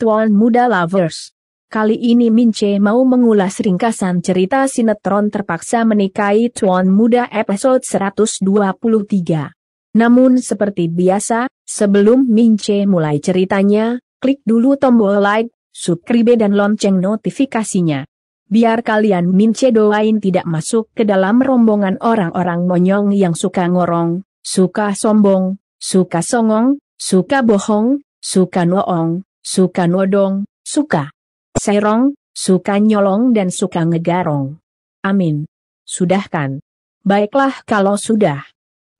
tuan Muda Lovers. Kali ini Mince mau mengulas ringkasan cerita sinetron terpaksa menikahi Tuan Muda episode 123. Namun seperti biasa, sebelum Mince mulai ceritanya, klik dulu tombol like, subscribe dan lonceng notifikasinya. Biar kalian Mince doain tidak masuk ke dalam rombongan orang-orang monyong yang suka ngorong, suka sombong, suka songong, suka bohong, suka noong, suka nodong, suka serong, suka nyolong dan suka ngegarong. Amin. Sudah kan? Baiklah kalau sudah.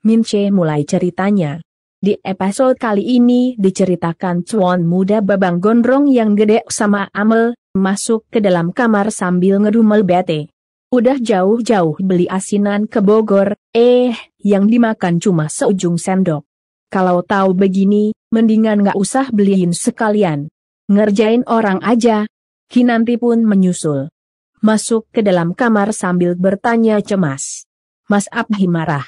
Mince mulai ceritanya. Di episode kali ini diceritakan cuan muda babang gondrong yang gede sama Amel, masuk ke dalam kamar sambil ngedumel bete. Udah jauh-jauh beli asinan ke Bogor, eh, yang dimakan cuma seujung sendok. Kalau tahu begini, mendingan gak usah beliin sekalian. Ngerjain orang aja. Kinanti pun menyusul. Masuk ke dalam kamar sambil bertanya cemas. Mas Abhi marah.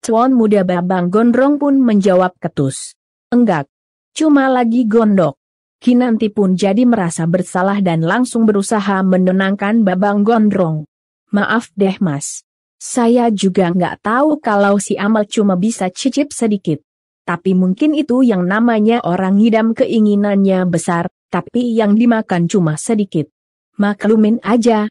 Cuan muda babang gondrong pun menjawab ketus. Enggak. Cuma lagi gondok. Kinanti pun jadi merasa bersalah dan langsung berusaha menenangkan babang gondrong. Maaf deh mas. Saya juga nggak tahu kalau si Amal cuma bisa cicip sedikit. Tapi mungkin itu yang namanya orang ngidam keinginannya besar, tapi yang dimakan cuma sedikit. Maklumin aja.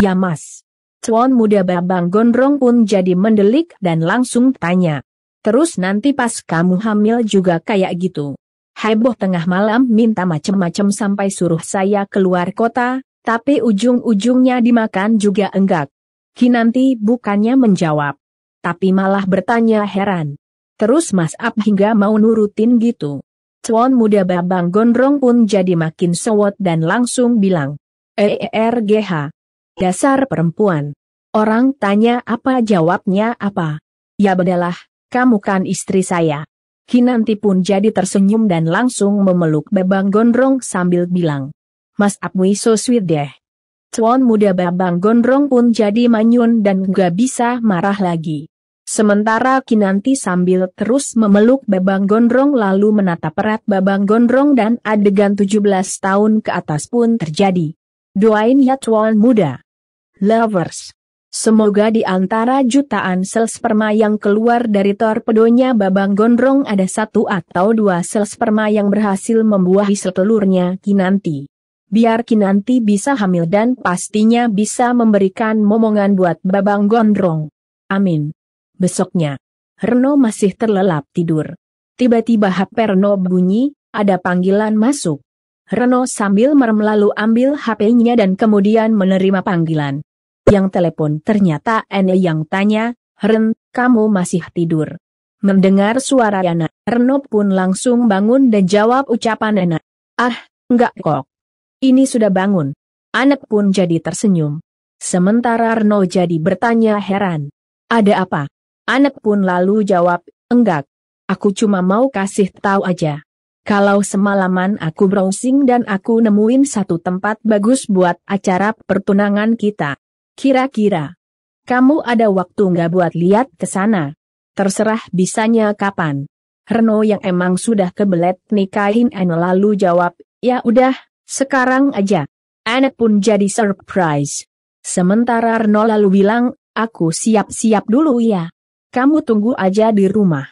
Ya mas. Cuan muda babang gondrong pun jadi mendelik dan langsung tanya. Terus nanti pas kamu hamil juga kayak gitu. Heboh tengah malam minta macem-macem sampai suruh saya keluar kota, tapi ujung-ujungnya dimakan juga enggak. Kinanti bukannya menjawab, tapi malah bertanya heran. Terus Mas Ab hingga mau nurutin gitu. Cuan muda babang gondrong pun jadi makin sewot dan langsung bilang. EERGH. Eh, eh, Dasar perempuan. Orang tanya apa jawabnya apa. Ya bedalah, kamu kan istri saya. Kinanti pun jadi tersenyum dan langsung memeluk babang gondrong sambil bilang. Mas Abwi so sweet deh. Cuan muda babang gondrong pun jadi manyun dan gak bisa marah lagi. Sementara Kinanti sambil terus memeluk Babang Gondrong lalu menatap erat Babang Gondrong dan adegan 17 tahun ke atas pun terjadi. Doain ya tuan muda. Lovers. Semoga di antara jutaan sel sperma yang keluar dari torpedonya Babang Gondrong ada satu atau dua sel sperma yang berhasil membuahi sel telurnya Kinanti. Biar Kinanti bisa hamil dan pastinya bisa memberikan momongan buat Babang Gondrong. Amin. Besoknya, Reno masih terlelap tidur. Tiba-tiba HP Reno bunyi, ada panggilan masuk. Reno sambil merem lalu ambil HP-nya dan kemudian menerima panggilan. Yang telepon ternyata Ene yang tanya, Ren, kamu masih tidur. Mendengar suara Yana, e, Reno pun langsung bangun dan jawab ucapan Nena. Ah, enggak kok. Ini sudah bangun. Anak pun jadi tersenyum. Sementara Reno jadi bertanya heran. Ada apa? Anak pun lalu jawab, enggak. Aku cuma mau kasih tahu aja. Kalau semalaman aku browsing dan aku nemuin satu tempat bagus buat acara pertunangan kita. Kira-kira. Kamu ada waktu nggak buat lihat ke sana? Terserah bisanya kapan. Reno yang emang sudah kebelet nikahin Anne lalu jawab, ya udah, sekarang aja. Anne pun jadi surprise. Sementara Reno lalu bilang, aku siap-siap dulu ya. Kamu tunggu aja di rumah.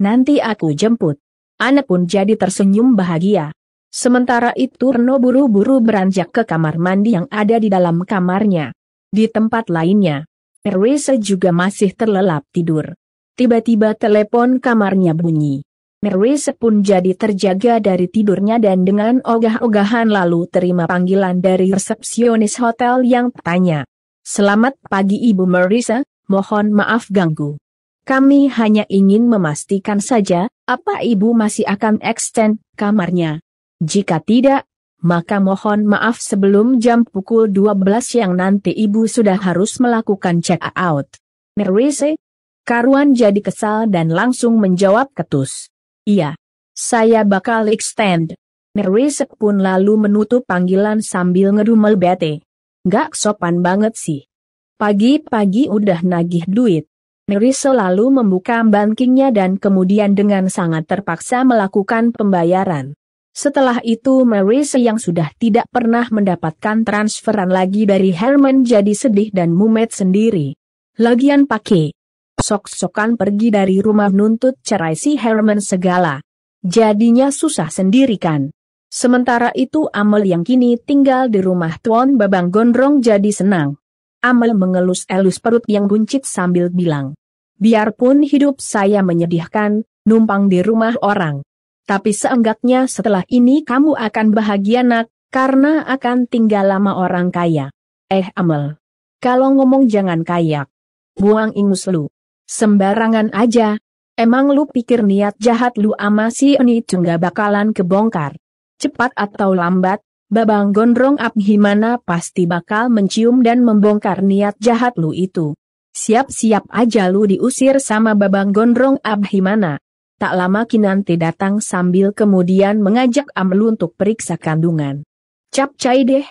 Nanti aku jemput. Anak pun jadi tersenyum bahagia. Sementara itu Reno buru-buru beranjak ke kamar mandi yang ada di dalam kamarnya. Di tempat lainnya, Merwese juga masih terlelap tidur. Tiba-tiba telepon kamarnya bunyi. Merwese pun jadi terjaga dari tidurnya dan dengan ogah-ogahan lalu terima panggilan dari resepsionis hotel yang tanya. Selamat pagi Ibu Marisa. mohon maaf ganggu. Kami hanya ingin memastikan saja, apa ibu masih akan extend kamarnya. Jika tidak, maka mohon maaf sebelum jam pukul 12 yang nanti ibu sudah harus melakukan check out. Nerwise? Karuan jadi kesal dan langsung menjawab ketus. Iya. Saya bakal extend. Nerwise pun lalu menutup panggilan sambil ngerumel bete. Gak sopan banget sih. Pagi-pagi udah nagih duit. Meriso selalu membuka bankingnya dan kemudian dengan sangat terpaksa melakukan pembayaran. Setelah itu Maurice yang sudah tidak pernah mendapatkan transferan lagi dari Herman jadi sedih dan mumet sendiri. Lagian pake sok-sokan pergi dari rumah nuntut cerai si Herman segala. Jadinya susah sendiri kan. Sementara itu Amel yang kini tinggal di rumah Tuan Babang Gondrong jadi senang. Amel mengelus-elus perut yang buncit sambil bilang. Biarpun hidup saya menyedihkan, numpang di rumah orang. Tapi seenggaknya setelah ini kamu akan bahagia nak, karena akan tinggal lama orang kaya. Eh Amel. Kalau ngomong jangan kayak. Buang ingus lu. Sembarangan aja. Emang lu pikir niat jahat lu ama si tuh gak bakalan kebongkar. Cepat atau lambat, Babang Gondrong Abhimana pasti bakal mencium dan membongkar niat jahat lu itu. Siap-siap aja lu diusir sama Babang Gondrong Abhimana. Tak lama Kinanti datang sambil kemudian mengajak Amlu untuk periksa kandungan. Capcai deh.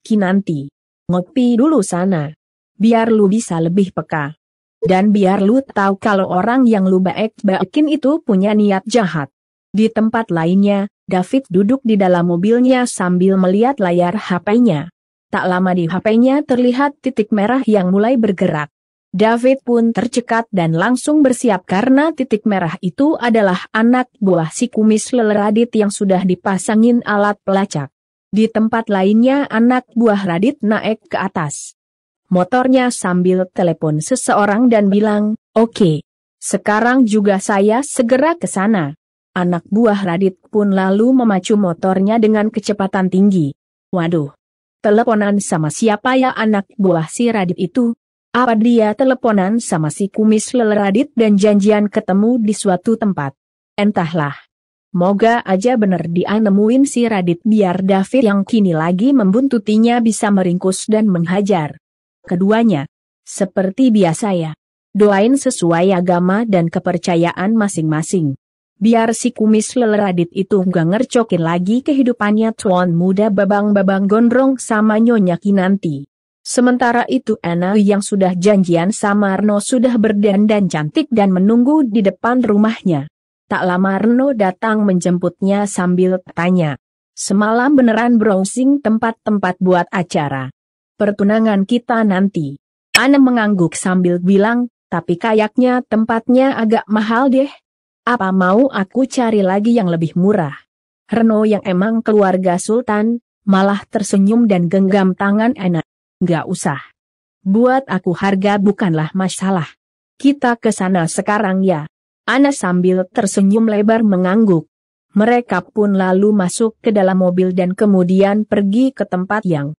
Kinanti. Ngopi dulu sana. Biar lu bisa lebih peka. Dan biar lu tahu kalau orang yang lu baik-baikin itu punya niat jahat. Di tempat lainnya, David duduk di dalam mobilnya sambil melihat layar HP-nya. Tak lama di HP-nya terlihat titik merah yang mulai bergerak. David pun tercekat dan langsung bersiap karena titik merah itu adalah anak buah si kumis leleradit yang sudah dipasangin alat pelacak. Di tempat lainnya anak buah Radit naik ke atas motornya sambil telepon seseorang dan bilang, Oke, okay, sekarang juga saya segera ke sana. Anak buah Radit pun lalu memacu motornya dengan kecepatan tinggi. Waduh. Teleponan sama siapa ya anak buah si Radit itu? Apa dia teleponan sama si kumis lel Radit dan janjian ketemu di suatu tempat? Entahlah. Moga aja bener dia nemuin si Radit biar David yang kini lagi membuntutinya bisa meringkus dan menghajar. Keduanya. Seperti biasa ya. Doain sesuai agama dan kepercayaan masing-masing. Biar si kumis leleradit itu gak ngercokin lagi kehidupannya tuan muda babang-babang gondrong sama Nyonya Kinanti. Sementara itu ana yang sudah janjian sama Arno sudah berdandan cantik dan menunggu di depan rumahnya. Tak lama Arno datang menjemputnya sambil tanya. Semalam beneran browsing tempat-tempat buat acara. Pertunangan kita nanti. Ana mengangguk sambil bilang, tapi kayaknya tempatnya agak mahal deh. Apa mau aku cari lagi yang lebih murah? Reno yang emang keluarga Sultan, malah tersenyum dan genggam tangan enak. Nggak usah. Buat aku harga bukanlah masalah. Kita ke sana sekarang ya. Ana sambil tersenyum lebar mengangguk. Mereka pun lalu masuk ke dalam mobil dan kemudian pergi ke tempat yang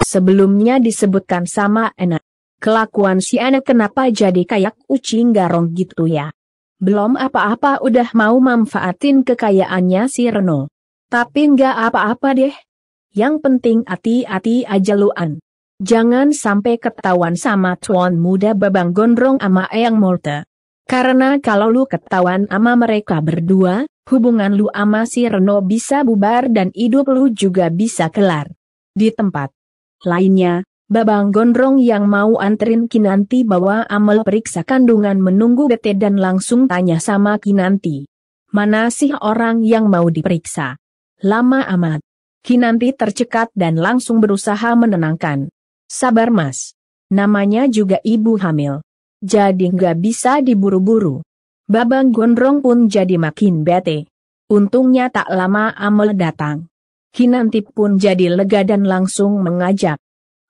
sebelumnya disebutkan sama enak. Kelakuan si Ana kenapa jadi kayak ucing garong gitu ya? Belum apa-apa udah mau manfaatin kekayaannya si Reno. Tapi nggak apa-apa deh. Yang penting hati-hati aja luan. Jangan sampai ketahuan sama tuan muda babang gondrong ama Eyang Morte. Karena kalau lu ketahuan ama mereka berdua, hubungan lu ama si Reno bisa bubar dan hidup lu juga bisa kelar. Di tempat lainnya, Babang Gondrong yang mau anterin Kinanti bawa Amel periksa kandungan menunggu bete dan langsung tanya sama Kinanti. Mana sih orang yang mau diperiksa? Lama amat. Kinanti tercekat dan langsung berusaha menenangkan. Sabar mas. Namanya juga ibu hamil. Jadi nggak bisa diburu-buru. Babang Gondrong pun jadi makin bete. Untungnya tak lama Amel datang. Kinanti pun jadi lega dan langsung mengajak.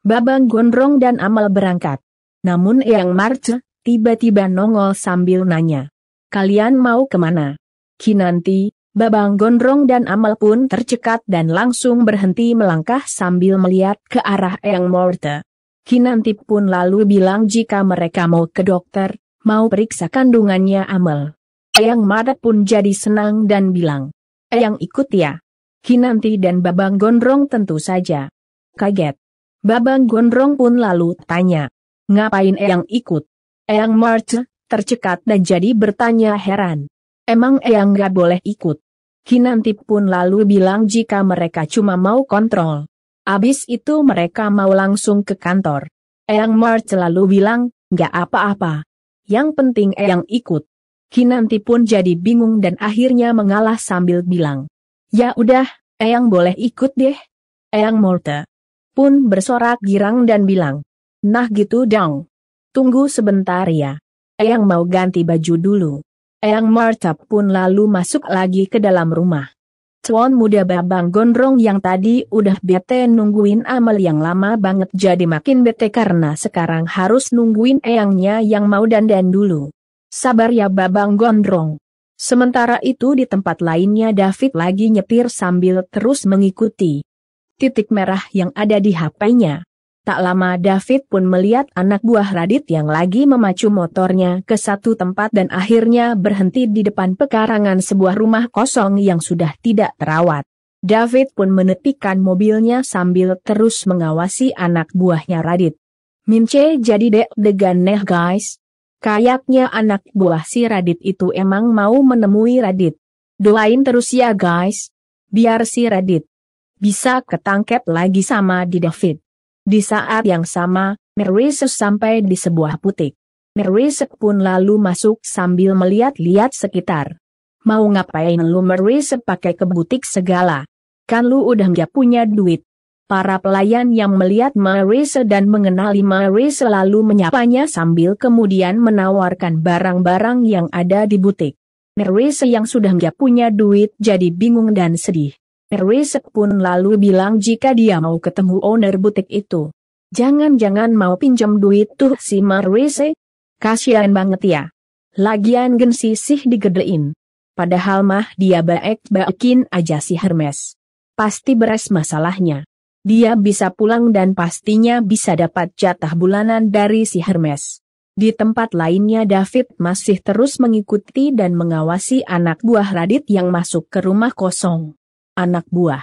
Babang Gondrong dan Amal berangkat. Namun Eyang Marce, tiba-tiba nongol sambil nanya. Kalian mau kemana? Kinanti, Babang Gondrong dan Amal pun tercekat dan langsung berhenti melangkah sambil melihat ke arah Eyang Marce. Kinanti pun lalu bilang jika mereka mau ke dokter, mau periksa kandungannya Amal. Eyang Marce pun jadi senang dan bilang, Eyang ikut ya. Kinanti dan Babang Gondrong tentu saja kaget. Babang Gondrong pun lalu tanya. Ngapain Eyang ikut? Eyang March, tercekat dan jadi bertanya heran. Emang Eyang gak boleh ikut? Kinanti pun lalu bilang jika mereka cuma mau kontrol. Abis itu mereka mau langsung ke kantor. Eyang March lalu bilang, gak apa-apa. Yang penting Eyang ikut. Kinanti pun jadi bingung dan akhirnya mengalah sambil bilang, Ya udah, Eyang boleh ikut deh. Eyang Morte pun bersorak girang dan bilang, Nah gitu dong. Tunggu sebentar ya. Eyang mau ganti baju dulu. Eyang Marta pun lalu masuk lagi ke dalam rumah. Cuan muda babang gondrong yang tadi udah bete nungguin Amel yang lama banget jadi makin bete karena sekarang harus nungguin eyangnya yang mau dandan dulu. Sabar ya babang gondrong. Sementara itu di tempat lainnya David lagi nyetir sambil terus mengikuti titik merah yang ada di HP-nya. Tak lama David pun melihat anak buah Radit yang lagi memacu motornya ke satu tempat dan akhirnya berhenti di depan pekarangan sebuah rumah kosong yang sudah tidak terawat. David pun menetikan mobilnya sambil terus mengawasi anak buahnya Radit. Mince jadi dek degan neh guys. Kayaknya anak buah si Radit itu emang mau menemui Radit. Doain terus ya guys. Biar si Radit bisa ketangkep lagi sama di David. Di saat yang sama, Merises sampai di sebuah putik. Merises pun lalu masuk sambil melihat-lihat sekitar. Mau ngapain lu Merises pakai ke butik segala? Kan lu udah nggak punya duit. Para pelayan yang melihat Marisa dan mengenali Marisa selalu menyapanya sambil kemudian menawarkan barang-barang yang ada di butik. Marisa yang sudah nggak punya duit jadi bingung dan sedih. Perisek pun lalu bilang jika dia mau ketemu owner butik itu. Jangan-jangan mau pinjam duit tuh si Marise. Kasian banget ya. Lagian gen sih digedein. Padahal mah dia baik-baikin aja si Hermes. Pasti beres masalahnya. Dia bisa pulang dan pastinya bisa dapat jatah bulanan dari si Hermes. Di tempat lainnya David masih terus mengikuti dan mengawasi anak buah Radit yang masuk ke rumah kosong anak buah.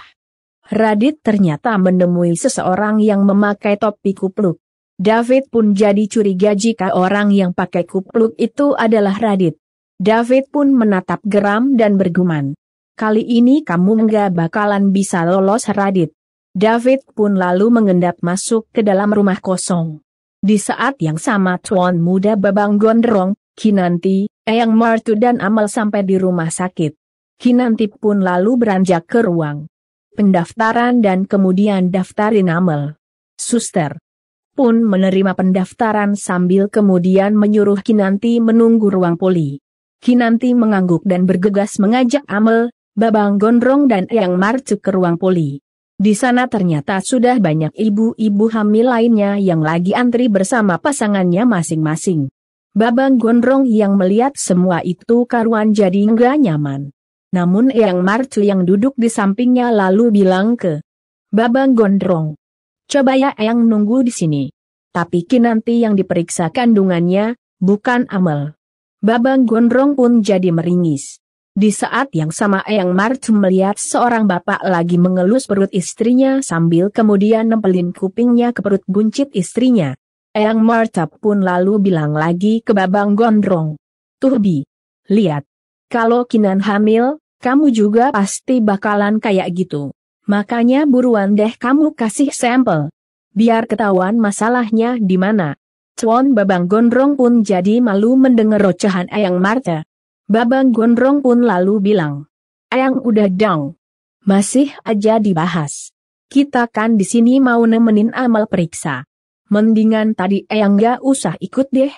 Radit ternyata menemui seseorang yang memakai topi kupluk. David pun jadi curiga jika orang yang pakai kupluk itu adalah Radit. David pun menatap geram dan bergumam. Kali ini kamu nggak bakalan bisa lolos Radit. David pun lalu mengendap masuk ke dalam rumah kosong. Di saat yang sama tuan muda babang gondrong, Kinanti, Eyang Martu dan Amal sampai di rumah sakit. Kinanti pun lalu beranjak ke ruang pendaftaran dan kemudian daftar Amel. Suster pun menerima pendaftaran sambil kemudian menyuruh Kinanti menunggu ruang poli. Kinanti mengangguk dan bergegas mengajak Amel, Babang Gondrong dan Eyang Marcuk ke ruang poli. Di sana ternyata sudah banyak ibu-ibu hamil lainnya yang lagi antri bersama pasangannya masing-masing. Babang Gondrong yang melihat semua itu karuan jadi enggak nyaman. Namun Eyang Marcu yang duduk di sampingnya lalu bilang ke Babang Gondrong. Coba ya Eyang nunggu di sini. Tapi kinanti yang diperiksa kandungannya, bukan Amel. Babang Gondrong pun jadi meringis. Di saat yang sama Eyang Marcu melihat seorang bapak lagi mengelus perut istrinya sambil kemudian nempelin kupingnya ke perut buncit istrinya. Eyang Marcu pun lalu bilang lagi ke Babang Gondrong. Turbi. lihat. Kalau Kinan hamil, kamu juga pasti bakalan kayak gitu. Makanya buruan deh kamu kasih sampel. Biar ketahuan masalahnya di mana. Cuan Babang Gondrong pun jadi malu mendengar rocehan Ayang Marta. Babang Gondrong pun lalu bilang, Ayang udah dong, Masih aja dibahas. Kita kan di sini mau nemenin amal periksa. Mendingan tadi Ayang gak usah ikut deh.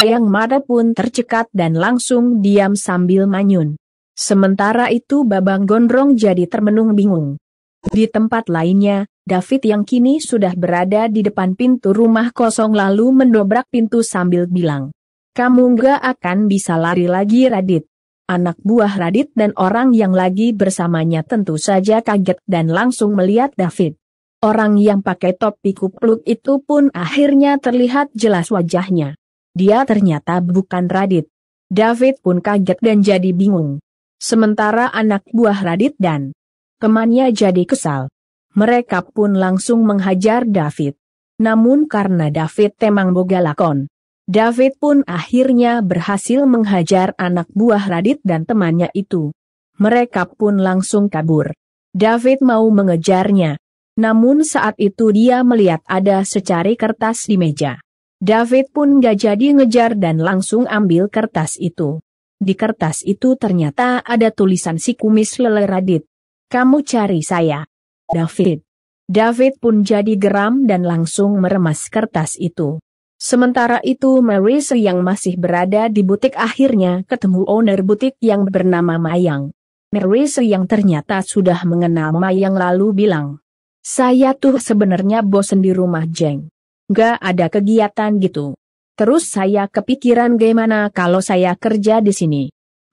Ayang Marta pun tercekat dan langsung diam sambil manyun. Sementara itu Babang Gondrong jadi termenung bingung. Di tempat lainnya, David yang kini sudah berada di depan pintu rumah kosong lalu mendobrak pintu sambil bilang. Kamu gak akan bisa lari lagi Radit. Anak buah Radit dan orang yang lagi bersamanya tentu saja kaget dan langsung melihat David. Orang yang pakai topi kupluk itu pun akhirnya terlihat jelas wajahnya. Dia ternyata bukan Radit. David pun kaget dan jadi bingung. Sementara anak buah Radit dan temannya jadi kesal. Mereka pun langsung menghajar David. Namun karena David temang boga lakon, David pun akhirnya berhasil menghajar anak buah Radit dan temannya itu. Mereka pun langsung kabur. David mau mengejarnya. Namun saat itu dia melihat ada secari kertas di meja. David pun gak jadi ngejar dan langsung ambil kertas itu. Di kertas itu ternyata ada tulisan si kumis lele Radit. Kamu cari saya. David. David pun jadi geram dan langsung meremas kertas itu. Sementara itu Marisa yang masih berada di butik akhirnya ketemu owner butik yang bernama Mayang. Marisa yang ternyata sudah mengenal Mayang lalu bilang, saya tuh sebenarnya bosen di rumah Jeng. Gak ada kegiatan gitu. Terus saya kepikiran gimana kalau saya kerja di sini.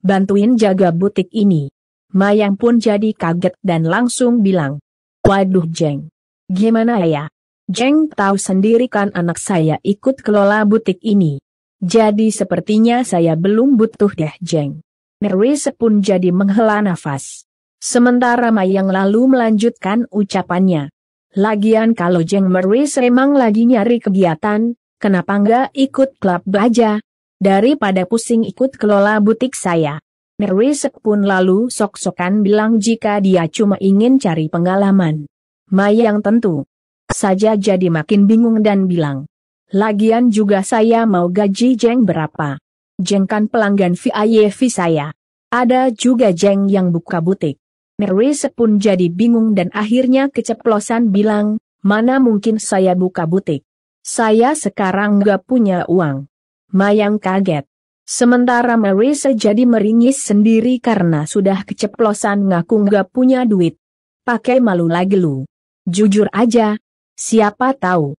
Bantuin jaga butik ini. Mayang pun jadi kaget dan langsung bilang. Waduh Jeng. Gimana ya? Jeng tahu sendiri kan anak saya ikut kelola butik ini. Jadi sepertinya saya belum butuh deh Jeng. Nerwis pun jadi menghela nafas. Sementara Mayang lalu melanjutkan ucapannya. Lagian kalau Jeng Merwis emang lagi nyari kegiatan, Kenapa nggak ikut klub aja? Daripada pusing ikut kelola butik saya. Nerwisek pun lalu sok-sokan bilang jika dia cuma ingin cari pengalaman. Mayang tentu saja jadi makin bingung dan bilang. Lagian juga saya mau gaji jeng berapa. Jeng kan pelanggan VIV saya. Ada juga jeng yang buka butik. Nerwisek pun jadi bingung dan akhirnya keceplosan bilang, mana mungkin saya buka butik. Saya sekarang gak punya uang. Mayang kaget. Sementara Marisa jadi meringis sendiri karena sudah keceplosan ngaku gak punya duit. Pakai malu lagi lu. Jujur aja. Siapa tahu.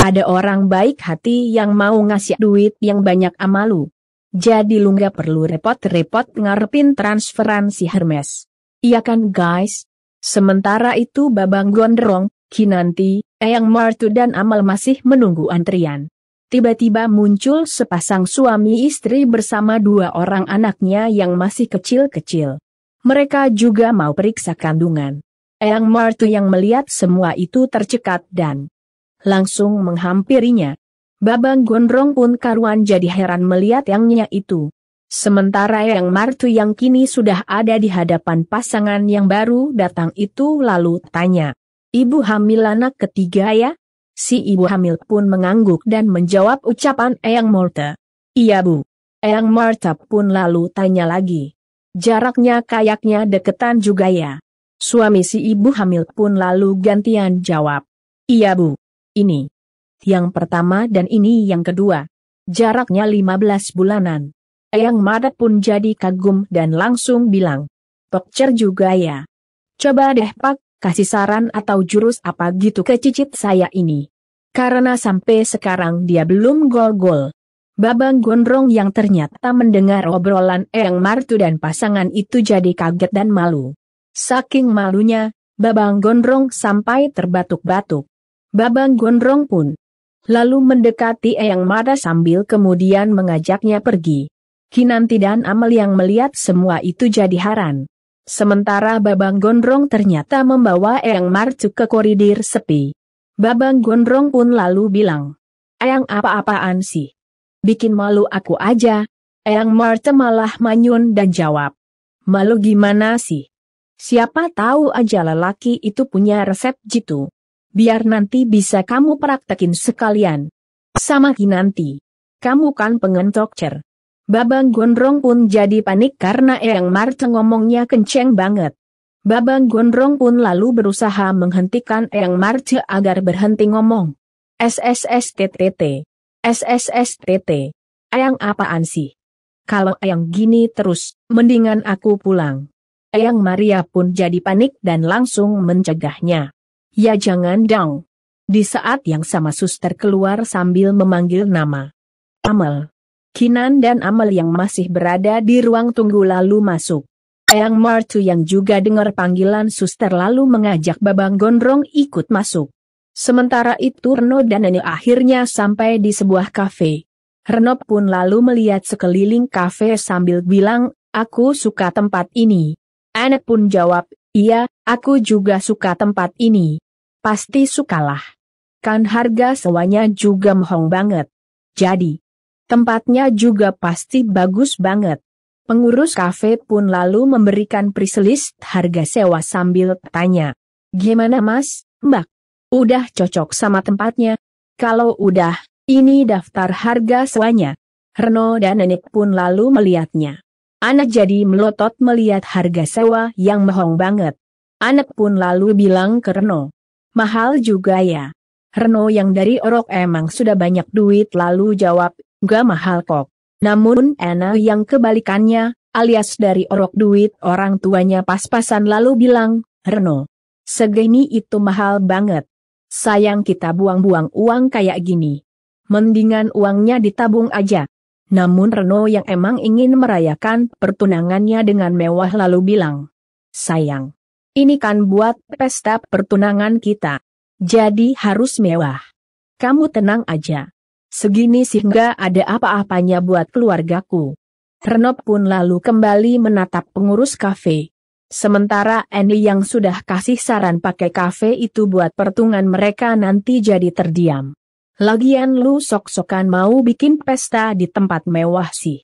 Ada orang baik hati yang mau ngasih duit yang banyak amalu. Jadi lu gak perlu repot-repot ngarepin transferan si Hermes. Iya kan guys? Sementara itu Babang Gondrong, Kinanti, Eyang Martu dan Amal masih menunggu antrian. Tiba-tiba muncul sepasang suami istri bersama dua orang anaknya yang masih kecil-kecil. Mereka juga mau periksa kandungan. Eyang Martu yang melihat semua itu tercekat dan langsung menghampirinya. Babang Gondrong pun karuan jadi heran melihat yangnya itu. Sementara yang Martu yang kini sudah ada di hadapan pasangan yang baru datang itu lalu tanya. Ibu hamil anak ketiga ya? Si ibu hamil pun mengangguk dan menjawab ucapan Eyang Morta. Iya bu. Eyang Morta pun lalu tanya lagi. Jaraknya kayaknya deketan juga ya? Suami si ibu hamil pun lalu gantian jawab. Iya bu. Ini. Yang pertama dan ini yang kedua. Jaraknya 15 bulanan. Eyang Marta pun jadi kagum dan langsung bilang. Pokcer juga ya. Coba deh pak, kasih saran atau jurus apa gitu ke cicit saya ini. Karena sampai sekarang dia belum gol-gol. Babang Gondrong yang ternyata mendengar obrolan Eyang Martu dan pasangan itu jadi kaget dan malu. Saking malunya, Babang Gondrong sampai terbatuk-batuk. Babang Gondrong pun lalu mendekati Eyang Mada sambil kemudian mengajaknya pergi. Kinanti dan Amel yang melihat semua itu jadi haran. Sementara Babang Gondrong ternyata membawa Eyang Marcuk ke koridor sepi. Babang Gondrong pun lalu bilang, Eyang apa-apaan sih? Bikin malu aku aja. Eyang Marcuk malah manyun dan jawab, Malu gimana sih? Siapa tahu aja lelaki itu punya resep jitu. Biar nanti bisa kamu praktekin sekalian. Sama Kinanti. Kamu kan pengentok cer. Babang Gondrong pun jadi panik karena Eyang Marte ngomongnya kenceng banget. Babang Gondrong pun lalu berusaha menghentikan Eyang Marte agar berhenti ngomong. SSSTTT. SSSTT. Eyang apaan sih? Kalau Eyang gini terus, mendingan aku pulang. Eyang Maria pun jadi panik dan langsung mencegahnya. Ya jangan dong. Di saat yang sama suster keluar sambil memanggil nama. Amel. Kinan dan Amel yang masih berada di ruang tunggu lalu masuk. Eyang Martu yang juga dengar panggilan suster lalu mengajak Babang Gondrong ikut masuk. Sementara itu Reno dan Nenek akhirnya sampai di sebuah kafe. Reno pun lalu melihat sekeliling kafe sambil bilang, aku suka tempat ini. Anak pun jawab, iya, aku juga suka tempat ini. Pasti sukalah. Kan harga sewanya juga mohong banget. Jadi, Tempatnya juga pasti bagus banget. Pengurus kafe pun lalu memberikan priselist harga sewa sambil tanya. Gimana mas, mbak? Udah cocok sama tempatnya? Kalau udah, ini daftar harga sewanya. Reno dan Nenek pun lalu melihatnya. Anak jadi melotot melihat harga sewa yang mahong banget. Anak pun lalu bilang ke Reno. Mahal juga ya. Reno yang dari Orok emang sudah banyak duit lalu jawab gak mahal kok. Namun Ena yang kebalikannya, alias dari orok duit orang tuanya pas-pasan lalu bilang, Reno, segini itu mahal banget. Sayang kita buang-buang uang kayak gini. Mendingan uangnya ditabung aja. Namun Reno yang emang ingin merayakan pertunangannya dengan mewah lalu bilang, Sayang, ini kan buat pesta pertunangan kita. Jadi harus mewah. Kamu tenang aja. Segini sih nggak ada apa-apanya buat keluargaku. Renop pun lalu kembali menatap pengurus kafe. Sementara Annie yang sudah kasih saran pakai kafe itu buat pertungan mereka nanti jadi terdiam. Lagian lu sok-sokan mau bikin pesta di tempat mewah sih.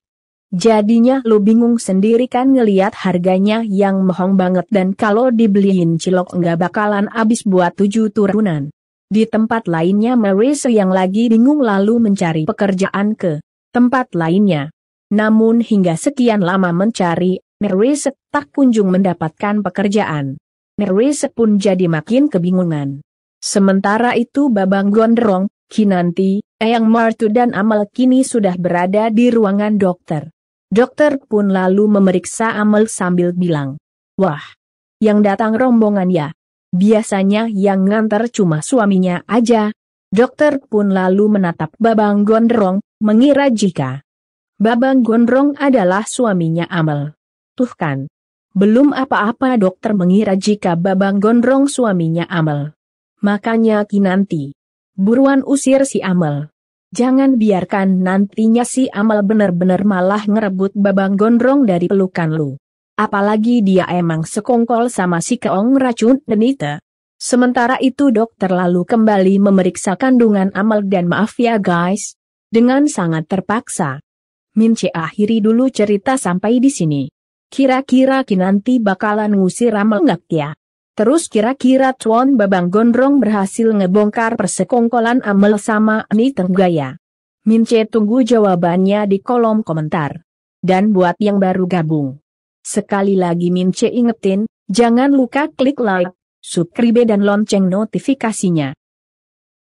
Jadinya lu bingung sendiri kan ngeliat harganya yang mohong banget dan kalau dibeliin cilok nggak bakalan abis buat tujuh turunan. Di tempat lainnya Marisa yang lagi bingung lalu mencari pekerjaan ke tempat lainnya. Namun hingga sekian lama mencari, Marisa tak kunjung mendapatkan pekerjaan. Marisa pun jadi makin kebingungan. Sementara itu Babang Gondrong, Kinanti, Eyang Martu dan Amel kini sudah berada di ruangan dokter. Dokter pun lalu memeriksa Amel sambil bilang, Wah, yang datang rombongan ya. Biasanya yang nganter cuma suaminya aja. Dokter pun lalu menatap Babang Gondrong, mengira jika Babang Gondrong adalah suaminya Amel. Tuh kan. Belum apa-apa dokter mengira jika Babang Gondrong suaminya Amel. Makanya kinanti. Buruan usir si Amel. Jangan biarkan nantinya si Amel benar-benar malah ngerebut babang gondrong dari pelukan lu. Apalagi dia emang sekongkol sama si keong racun denita. Sementara itu dokter lalu kembali memeriksa kandungan Amal dan maaf ya guys. Dengan sangat terpaksa. Mince akhiri dulu cerita sampai di sini. Kira-kira Kinanti bakalan ngusir Amal nggak ya? Terus kira-kira Tuan Babang Gondrong berhasil ngebongkar persekongkolan Amal sama Ani Tenggaya. Mince tunggu jawabannya di kolom komentar. Dan buat yang baru gabung Sekali lagi Min Che ingetin, jangan lupa klik like, subscribe dan lonceng notifikasinya.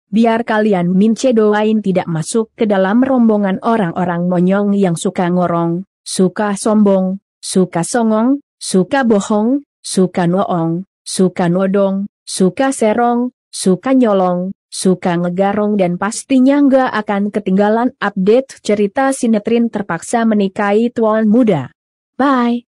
Biar kalian Min Che doain tidak masuk ke dalam rombongan orang-orang monyong yang suka ngorong, suka sombong, suka songong, suka bohong, suka noong, suka nodong, suka serong, suka nyolong, suka ngegarong dan pastinya nggak akan ketinggalan update cerita sinetrin terpaksa menikahi tuan muda. Bye!